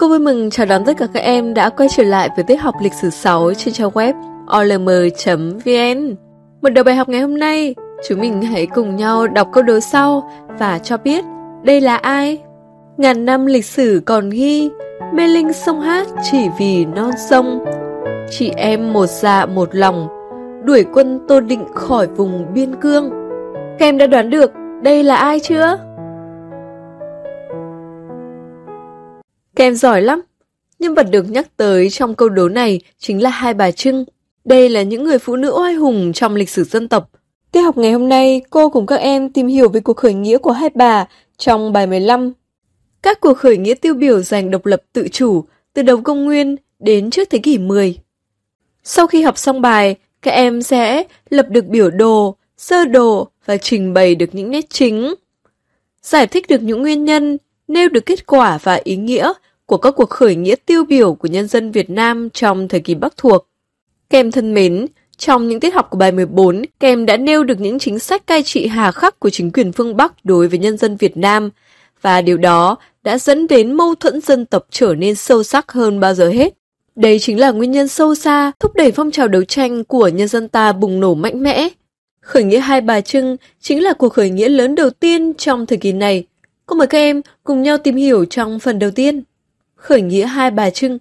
Cô vui mừng chào đón tất cả các em đã quay trở lại với tiết học lịch sử 6 trên trang web olm.vn. Một đầu bài học ngày hôm nay, chúng mình hãy cùng nhau đọc câu đố sau và cho biết đây là ai. Ngàn năm lịch sử còn ghi, mê linh sông hát chỉ vì non sông. Chị em một dạ một lòng, đuổi quân Tô Định khỏi vùng biên cương. Các em đã đoán được đây là ai chưa? Kem giỏi lắm. Nhân vật được nhắc tới trong câu đố này chính là hai bà Trưng. Đây là những người phụ nữ oai hùng trong lịch sử dân tộc. Tiết học ngày hôm nay, cô cùng các em tìm hiểu về cuộc khởi nghĩa của hai bà trong bài 15. Các cuộc khởi nghĩa tiêu biểu giành độc lập tự chủ từ đầu công nguyên đến trước thế kỷ 10. Sau khi học xong bài, các em sẽ lập được biểu đồ, sơ đồ và trình bày được những nét chính. Giải thích được những nguyên nhân, nêu được kết quả và ý nghĩa của các cuộc khởi nghĩa tiêu biểu của nhân dân Việt Nam trong thời kỳ Bắc thuộc. Kem thân mến, trong những tiết học của bài 14, Kem đã nêu được những chính sách cai trị hà khắc của chính quyền phương Bắc đối với nhân dân Việt Nam, và điều đó đã dẫn đến mâu thuẫn dân tộc trở nên sâu sắc hơn bao giờ hết. Đây chính là nguyên nhân sâu xa thúc đẩy phong trào đấu tranh của nhân dân ta bùng nổ mạnh mẽ. Khởi nghĩa Hai Bà Trưng chính là cuộc khởi nghĩa lớn đầu tiên trong thời kỳ này. Cô mời các em cùng nhau tìm hiểu trong phần đầu tiên khởi nghĩa Hai Bà Trưng.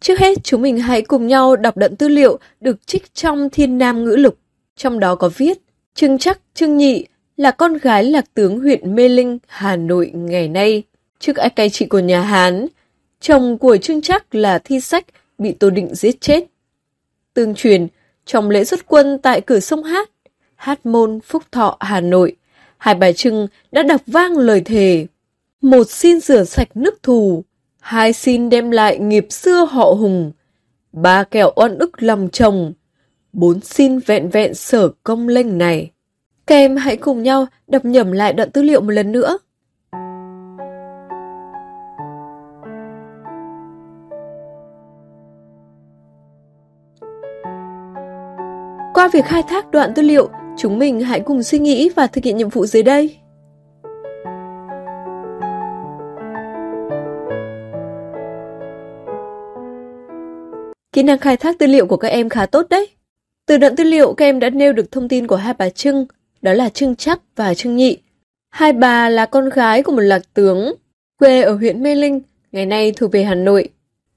Trước hết, chúng mình hãy cùng nhau đọc đậm tư liệu được trích trong Thiên Nam Ngữ Lục. Trong đó có viết, Trưng Chắc, Trưng Nhị là con gái lạc tướng huyện Mê Linh, Hà Nội ngày nay, trước ai cai trị của nhà Hán. Chồng của Trưng Chắc là Thi Sách bị Tô Định giết chết. Tương truyền, trong lễ xuất quân tại cửa sông Hát, Hát Môn, Phúc Thọ, Hà Nội, Hai Bà Trưng đã đọc vang lời thề. Một xin rửa sạch nước thù, hai xin đem lại nghiệp xưa họ hùng, ba kẻo oan ức lòng chồng, bốn xin vẹn vẹn sở công lệnh này. Các em hãy cùng nhau đọc nhẩm lại đoạn tư liệu một lần nữa. Qua việc khai thác đoạn tư liệu, chúng mình hãy cùng suy nghĩ và thực hiện nhiệm vụ dưới đây. Kỹ năng khai thác tư liệu của các em khá tốt đấy. Từ đoạn tư liệu các em đã nêu được thông tin của hai bà Trưng, đó là Trưng Chắc và Trưng Nhị. Hai bà là con gái của một lạc tướng, quê ở huyện Mê Linh, ngày nay thuộc về Hà Nội.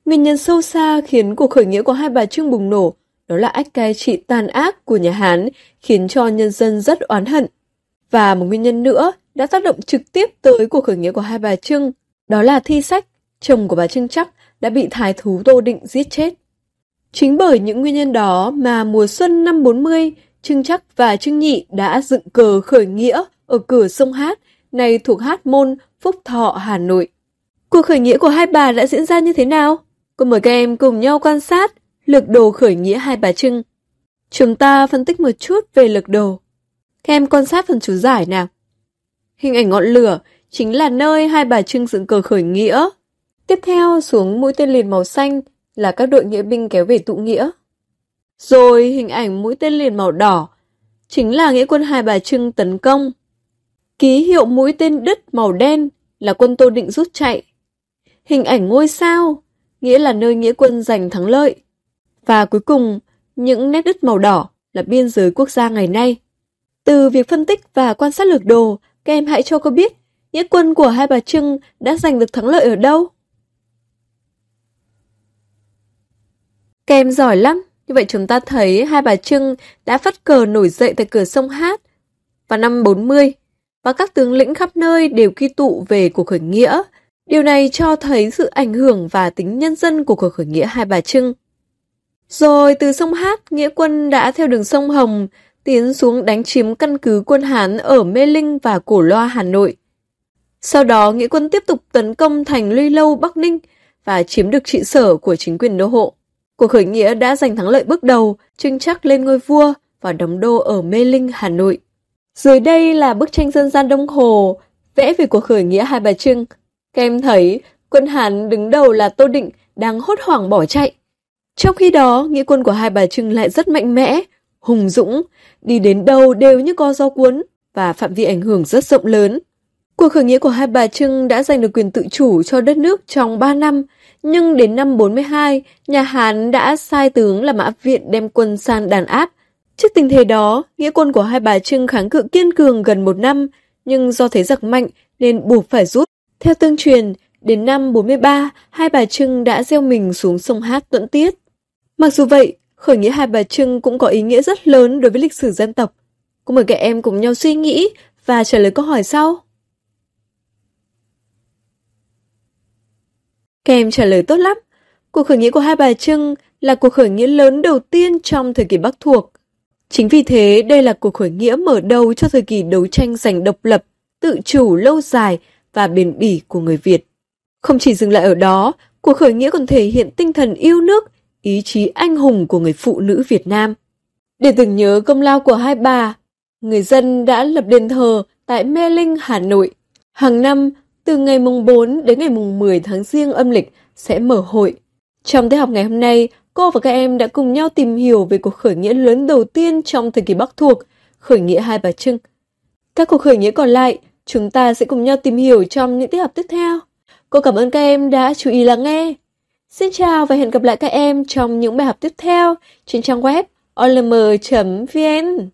Nguyên nhân sâu xa khiến cuộc khởi nghĩa của hai bà Trưng bùng nổ đó là ách cai trị tàn ác của nhà Hán khiến cho nhân dân rất oán hận. Và một nguyên nhân nữa đã tác động trực tiếp tới cuộc khởi nghĩa của hai bà Trưng, đó là Thi Sách, chồng của bà Trưng Chắc đã bị Thái Thú Tô Định giết chết. Chính bởi những nguyên nhân đó mà mùa xuân năm 40, Trưng Chắc và Trưng Nhị đã dựng cờ khởi nghĩa ở cửa sông Hát, nay thuộc Hát Môn, Phúc Thọ, Hà Nội. Cuộc khởi nghĩa của hai bà đã diễn ra như thế nào? Cô mời các em cùng nhau quan sát lược đồ khởi nghĩa hai bà Trưng. Chúng ta phân tích một chút về lược đồ. Các em quan sát phần chú giải nào. Hình ảnh ngọn lửa chính là nơi hai bà Trưng dựng cờ khởi nghĩa. Tiếp theo xuống mũi tên liền màu xanh là các đội nghĩa binh kéo về tụ nghĩa. Rồi hình ảnh mũi tên liền màu đỏ, chính là nghĩa quân Hai Bà Trưng tấn công. Ký hiệu mũi tên đứt màu đen là quân Tô Định rút chạy. Hình ảnh ngôi sao, nghĩa là nơi nghĩa quân giành thắng lợi. Và cuối cùng, những nét đứt màu đỏ là biên giới quốc gia ngày nay. Từ việc phân tích và quan sát lược đồ, các em hãy cho cô biết nghĩa quân của Hai Bà Trưng đã giành được thắng lợi ở đâu. kem giỏi lắm, như vậy chúng ta thấy hai bà Trưng đã phất cờ nổi dậy tại cửa sông Hát vào năm 40 và các tướng lĩnh khắp nơi đều quy tụ về cuộc khởi nghĩa. Điều này cho thấy sự ảnh hưởng và tính nhân dân của cuộc khởi nghĩa Hai Bà Trưng. Rồi từ sông Hát, nghĩa quân đã theo đường sông Hồng tiến xuống đánh chiếm căn cứ quân Hán ở Mê Linh và Cổ Loa, Hà Nội. Sau đó, nghĩa quân tiếp tục tấn công thành Luy Lâu, Bắc Ninh và chiếm được trị sở của chính quyền đô hộ. Cuộc khởi nghĩa đã giành thắng lợi bước đầu, trưng chắc lên ngôi vua và đóng đô ở Mê Linh, Hà Nội. Dưới đây là bức tranh dân gian Đông Hồ, vẽ về cuộc khởi nghĩa Hai Bà Trưng. Các em thấy, quân Hán đứng đầu là Tô Định đang hốt hoảng bỏ chạy. Trong khi đó, nghĩa quân của Hai Bà Trưng lại rất mạnh mẽ, hùng dũng, đi đến đâu đều như co gió cuốn và phạm vi ảnh hưởng rất rộng lớn. Cuộc khởi nghĩa của hai bà Trưng đã giành được quyền tự chủ cho đất nước trong 3 năm, nhưng đến năm 42, nhà Hán đã sai tướng là Mã Viện đem quân sang đàn áp. Trước tình thế đó, nghĩa quân của hai bà Trưng kháng cự kiên cường gần một năm, nhưng do thế giặc mạnh nên buộc phải rút. Theo tương truyền, đến năm 43, hai bà Trưng đã gieo mình xuống sông Hát tuẫn tiết. Mặc dù vậy, khởi nghĩa hai bà Trưng cũng có ý nghĩa rất lớn đối với lịch sử dân tộc. Cô mời các em cùng nhau suy nghĩ và trả lời câu hỏi sau. Các em trả lời tốt lắm. Cuộc khởi nghĩa của Hai Bà Trưng là cuộc khởi nghĩa lớn đầu tiên trong thời kỳ Bắc thuộc. Chính vì thế, đây là cuộc khởi nghĩa mở đầu cho thời kỳ đấu tranh giành độc lập, tự chủ lâu dài và bền bỉ của người Việt. Không chỉ dừng lại ở đó, cuộc khởi nghĩa còn thể hiện tinh thần yêu nước, ý chí anh hùng của người phụ nữ Việt Nam. Để tưởng nhớ công lao của hai bà, người dân đã lập đền thờ tại Mê Linh, Hà Nội. Hàng năm, từ ngày mùng 4 đến ngày mùng 10 tháng riêng âm lịch sẽ mở hội. Trong tiết học ngày hôm nay, cô và các em đã cùng nhau tìm hiểu về cuộc khởi nghĩa lớn đầu tiên trong thời kỳ Bắc thuộc, khởi nghĩa Hai Bà Trưng. Các cuộc khởi nghĩa còn lại, chúng ta sẽ cùng nhau tìm hiểu trong những tiết học tiếp theo. Cô cảm ơn các em đã chú ý lắng nghe. Xin chào và hẹn gặp lại các em trong những bài học tiếp theo trên trang web olm.vn.